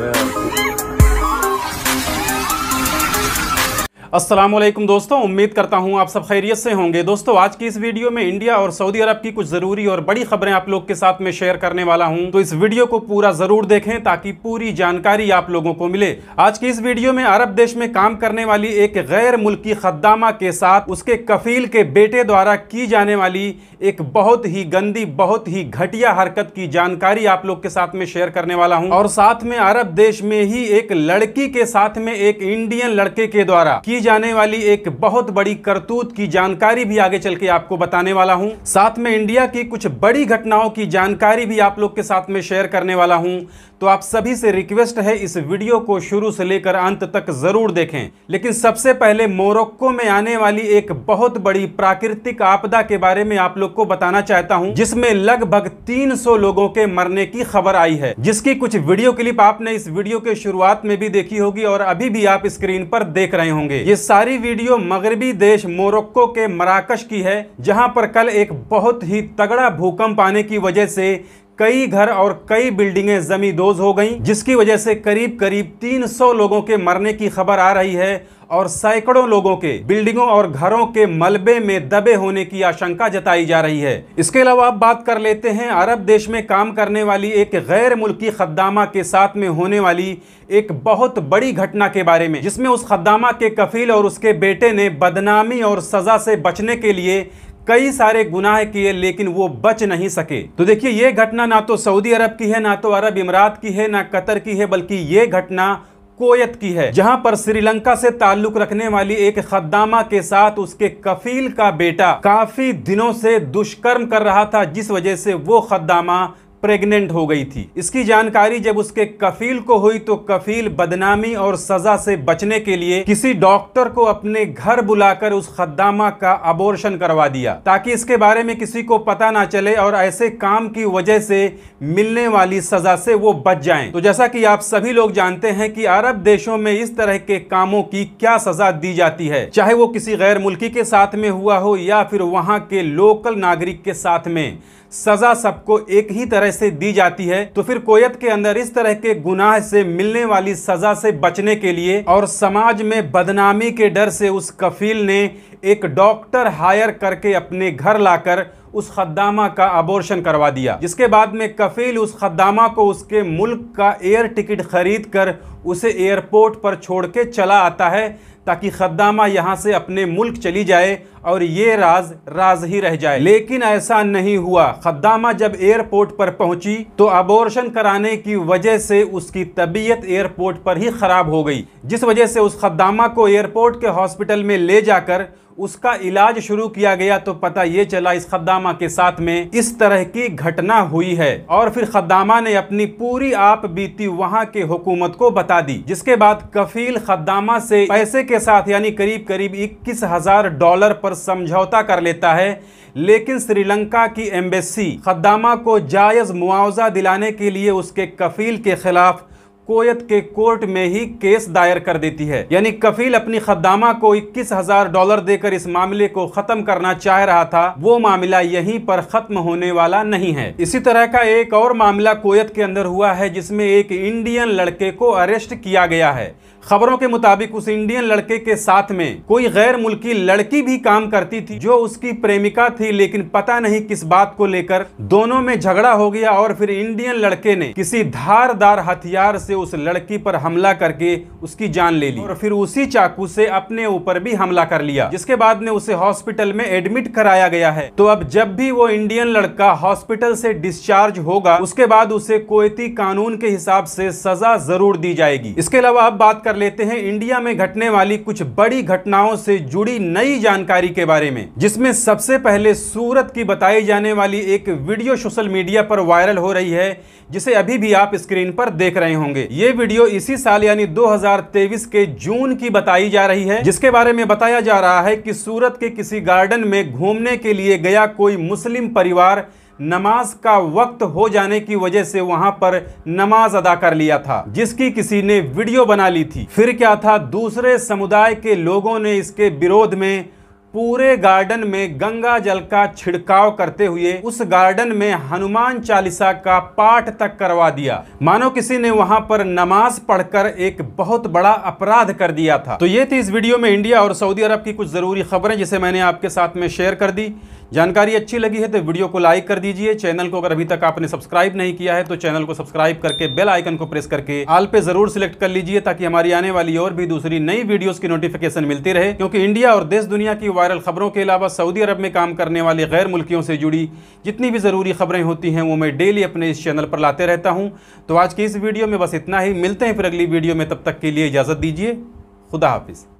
man. अस्सलाम वालेकुम दोस्तों उम्मीद करता हूँ आप सब खैरियत से होंगे दोस्तों आज की इस वीडियो में इंडिया और सऊदी अरब की कुछ ज़रूरी और बड़ी खबरें आप लोग के साथ में शेयर करने वाला हूँ तो इस वीडियो को पूरा ज़रूर देखें ताकि पूरी जानकारी आप लोगों को मिले आज की इस वीडियो में अरब देश में काम करने वाली एक गैर मुल्की खद्दामा के साथ उसके कफील के बेटे द्वारा की जाने वाली एक बहुत ही गंदी बहुत ही घटिया हरकत की जानकारी आप लोग के साथ में शेयर करने वाला हूँ और साथ में अरब देश में ही एक लड़की के साथ में एक इंडियन लड़के के द्वारा की की जाने वाली एक बहुत बड़ी करतूत की जानकारी भी आगे चल के आपको बताने वाला हूं साथ में इंडिया की कुछ बड़ी घटनाओं की जानकारी भी आप लोग के साथ में शेयर करने वाला हूं तो आप सभी से रिक्वेस्ट है इस वीडियो को शुरू से लेकर अंत तक ज़रूर देखें लेकिन सबसे पहले मोरक्को में आने वाली एक बहुत बड़ी प्राकृतिक आपदा के बारे में आप लोग को बताना चाहता हूं जिसमें लगभग 300 लोगों के मरने की खबर आई है जिसकी कुछ वीडियो क्लिप आपने इस वीडियो के शुरुआत में भी देखी होगी और अभी भी आप स्क्रीन पर देख रहे होंगे ये सारी वीडियो मगरबी देश मोरक्को के मराकश की है जहाँ पर कल एक बहुत ही तगड़ा भूकंप आने की वजह से कई घर और कई बिल्डिंगें दोज हो गईं जिसकी वजह से करीब करीब 300 लोगों के मरने की खबर आ रही है और सैकड़ों लोगों के बिल्डिंगों और घरों के मलबे में दबे होने की आशंका जताई जा रही है इसके अलावा आप बात कर लेते हैं अरब देश में काम करने वाली एक गैर मुल्की खद्दामा के साथ में होने वाली एक बहुत बड़ी घटना के बारे में जिसमें उस खद्दामा के कफील और उसके बेटे ने बदनामी और सजा से बचने के लिए कई सारे गुनाह किए लेकिन वो बच नहीं सके तो देखिए ये घटना ना तो सऊदी अरब की है ना तो अरब इमरात की है ना कतर की है बल्कि ये घटना कोयत की है जहां पर श्रीलंका से ताल्लुक रखने वाली एक खद्दामा के साथ उसके कफील का बेटा काफी दिनों से दुष्कर्म कर रहा था जिस वजह से वो खद्दामा प्रेग्नेंट हो गई थी इसकी जानकारी जब उसके कफील को हुई तो कफील बदनामी और सजा से बचने के लिए किसी डॉक्टर को अपने घर बुलाकर उस खद्दामा का अबोर्शन करवा दिया ताकि इसके बारे में किसी को पता ना चले और ऐसे काम की वजह से मिलने वाली सजा से वो बच जाए तो जैसा की आप सभी लोग जानते हैं की अरब देशों में इस तरह के कामों की क्या सजा दी जाती है चाहे वो किसी गैर मुल्की के साथ में हुआ हो या फिर वहाँ के लोकल नागरिक के साथ में सजा सबको एक ही तरह से दी जाती है तो फिर कोयत के अंदर इस तरह के गुनाह से मिलने वाली सजा से बचने के लिए और समाज में बदनामी के डर से उस कफील ने एक डॉक्टर हायर करके अपने घर लाकर उस खद्दामा का अबोर्शन करवा दिया जिसके बाद में कफील उस खद्दामा को उसके मुल्क का एयर टिकट खरीद कर उसे एयरपोर्ट पर छोड़ के चला आता है ताकि खद्दामा यहाँ से अपने मुल्क चली जाए और ये राज राज ही रह जाए लेकिन ऐसा नहीं हुआ खद्दामा जब एयरपोर्ट पर पहुंची तो अबोर्शन कराने की वजह से उसकी तबीयत एयरपोर्ट पर ही ख़राब हो गई जिस वजह से उस खद्दामा को एयरपोर्ट के हॉस्पिटल में ले जाकर उसका इलाज शुरू किया गया तो पता ये चला इस खद्दामा के साथ में इस तरह की घटना हुई है और फिर खद्दामा ने अपनी पूरी आप बीती वहाँ के हुकूमत को बता दी जिसके बाद कफील खद्दामा से पैसे के साथ यानी करीब करीब इक्कीस हज़ार डॉलर पर समझौता कर लेता है लेकिन श्रीलंका की एम्बेसी खद्दामा को जायज़ मुआवजा दिलाने के लिए उसके कफील के खिलाफ कोयत के कोर्ट में ही केस दायर कर देती है यानी कफील अपनी खदामा को इक्कीस हजार डॉलर देकर इस मामले को खत्म करना चाह रहा था वो मामला यहीं पर खत्म होने वाला नहीं है इसी तरह का एक और मामला कोयत के अंदर हुआ है जिसमें एक इंडियन लड़के को अरेस्ट किया गया है खबरों के मुताबिक उस इंडियन लड़के के साथ में कोई गैर मुल्की लड़की भी काम करती थी जो उसकी प्रेमिका थी लेकिन पता नहीं किस बात को लेकर दोनों में झगड़ा हो गया और फिर इंडियन लड़के ने किसी धारदार हथियार से उस लड़की पर हमला करके उसकी जान ले ली और फिर उसी चाकू से अपने ऊपर भी हमला कर लिया जिसके बाद में उसे हॉस्पिटल में एडमिट कराया गया है तो अब जब भी वो इंडियन लड़का हॉस्पिटल से डिस्चार्ज होगा उसके बाद उसे कोयती कानून के हिसाब से सजा जरूर दी जाएगी इसके अलावा अब बात कर लेते हैं इंडिया में घटने वाली कुछ बड़ी घटनाओं से जुड़ी नई जानकारी के बारे में जिसमें सबसे पहले सूरत की बताई जाने वाली एक वीडियो सोशल मीडिया पर वायरल हो रही है जिसे अभी भी आप स्क्रीन पर देख रहे होंगे ये वीडियो इसी साल यानी 2023 के जून की बताई जा रही है जिसके बारे में बताया जा रहा है कि सूरत के किसी गार्डन में घूमने के लिए गया कोई मुस्लिम परिवार नमाज का वक्त हो जाने की वजह से वहां पर नमाज अदा कर लिया था जिसकी किसी ने वीडियो बना ली थी फिर क्या था दूसरे समुदाय के लोगों ने इसके विरोध में पूरे गार्डन में गंगा जल का छिड़काव करते हुए उस गार्डन में हनुमान चालीसा का पाठ तक करवा दिया मानो किसी ने वहां पर नमाज पढ़कर एक बहुत बड़ा अपराध कर दिया था तो ये थी इस वीडियो में इंडिया और सऊदी अरब की कुछ ज़रूरी खबरें जिसे मैंने आपके साथ में शेयर कर दी जानकारी अच्छी लगी है तो वीडियो को लाइक कर दीजिए चैनल को अगर अभी तक आपने सब्सक्राइब नहीं किया है तो चैनल को सब्सक्राइब करके बेल आइकन को प्रेस करके आल पे जरूर सिलेक्ट कर लीजिए ताकि हमारी आने वाली और भी दूसरी नई वीडियोस की नोटिफिकेशन मिलती रहे क्योंकि इंडिया और देश दुनिया की वायरल ख़बरों के अलावा सऊदी अरब में काम करने वाले गैर मुल्कियों से जुड़ी जितनी भी ज़रूरी ख़बरें होती हैं वो मैं डेली अपने इस चैनल पर लाते रहता हूँ तो आज की इस वीडियो में बस इतना ही मिलते हैं फिर अगली वीडियो में तब तक के लिए इजाज़त दीजिए खुदा हाफिज़